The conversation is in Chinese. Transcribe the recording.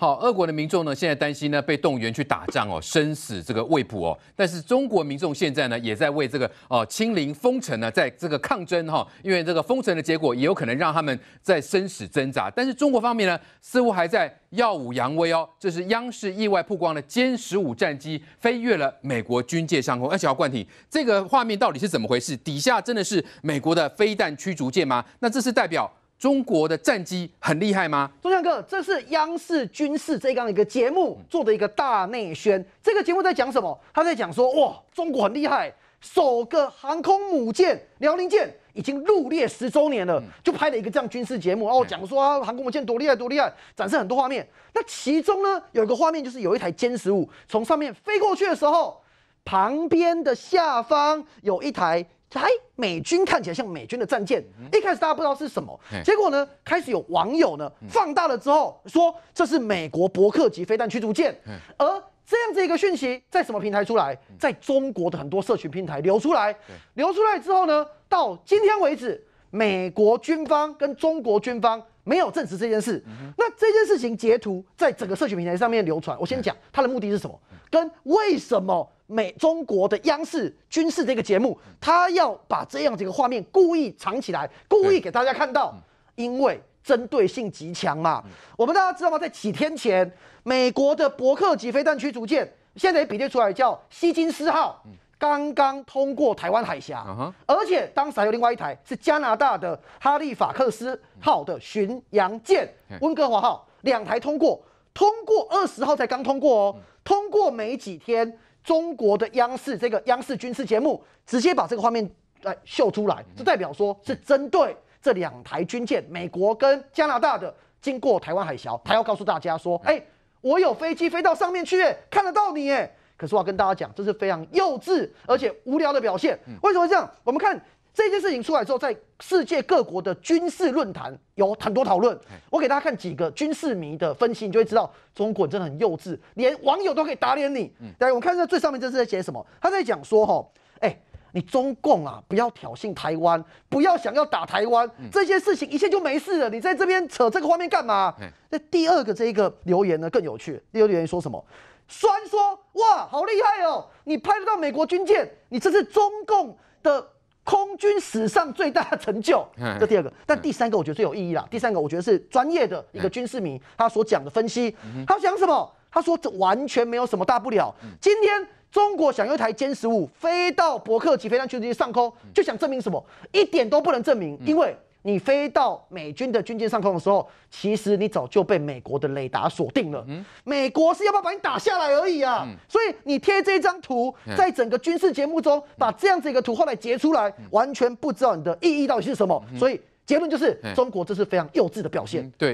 好，俄国的民众呢，现在担心呢被动员去打仗哦，生死这个未卜哦。但是中国民众现在呢，也在为这个哦清零封城呢，在这个抗争哈，因为这个封城的结果也有可能让他们在生死挣扎。但是中国方面呢，似乎还在耀武扬威哦。这是央视意外曝光的歼十五战机飞越了美国军界上空，且小冠庭，这个画面到底是怎么回事？底下真的是美国的飞弹驱逐舰吗？那这是代表？中国的战机很厉害吗？中将哥，这是央视军事这样一个节目做的一个大内宣。这个节目在讲什么？他在讲说，哇，中国很厉害，首个航空母舰辽宁舰已经入列十周年了，就拍了一个这样军事节目，然后讲说航空母舰多厉害多厉害，展示很多画面。那其中呢，有一个画面就是有一台歼十五从上面飞过去的时候，旁边的下方有一台台。美军看起来像美军的战舰，一开始大家不知道是什么，结果呢，开始有网友呢放大了之后说这是美国伯克级飞弹驱逐舰，而这样子一个讯息在什么平台出来？在中国的很多社群平台流出来，流出来之后呢，到今天为止，美国军方跟中国军方没有证实这件事。那这件事情截图在整个社群平台上面流传，我先讲它的目的是什么，跟为什么。美中国的央视军事这个节目，他要把这样这一个画面故意藏起来，故意给大家看到，因为针对性极强嘛。我们大家知道吗？在几天前，美国的伯克级飞弹驱逐舰，现在也比对出来叫希金斯号，刚刚通过台湾海峡。而且当时还有另外一台是加拿大的哈利法克斯号的巡洋舰，温哥华号，两台通过，通过二十号才刚通过哦，通过没几天。中国的央视这个央视军事节目直接把这个画面来秀出来，就代表说是针对这两台军舰，美国跟加拿大的经过台湾海峡，他要告诉大家说：“哎，我有飞机飞到上面去，哎，看得到你，哎。”可是我要跟大家讲，这是非常幼稚而且无聊的表现。为什么这样？我们看。这件事情出来之后，在世界各国的军事论坛有很多讨论。我给大家看几个军事迷的分析，你就会知道中国真的很幼稚，连网友都可以打脸你。嗯，来，我们看这最上面这是在写什么？他在讲说：哈，哎，你中共啊，不要挑衅台湾，不要想要打台湾，这些事情一切就没事了。你在这边扯这个画面干嘛？那第二个这一个留言呢更有趣，留言说什么？虽然说哇，好厉害哦，你拍得到美国军舰，你这是中共的。军史上最大的成就，这第二个。但第三个我觉得最有意义啦。第三个我觉得是专业的一个军事迷，他所讲的分析，他讲什么？他说这完全没有什么大不了。今天中国想用一台歼十五飞到伯克级飞弹驱逐上空，就想证明什么？一点都不能证明，因为。你飞到美军的军舰上空的时候，其实你早就被美国的雷达锁定了。嗯，美国是要不要把你打下来而已啊。嗯，所以你贴这张图，在整个军事节目中把这样子一个图后来截出来，完全不知道你的意义到底是什么。所以结论就是，中国这是非常幼稚的表现。对。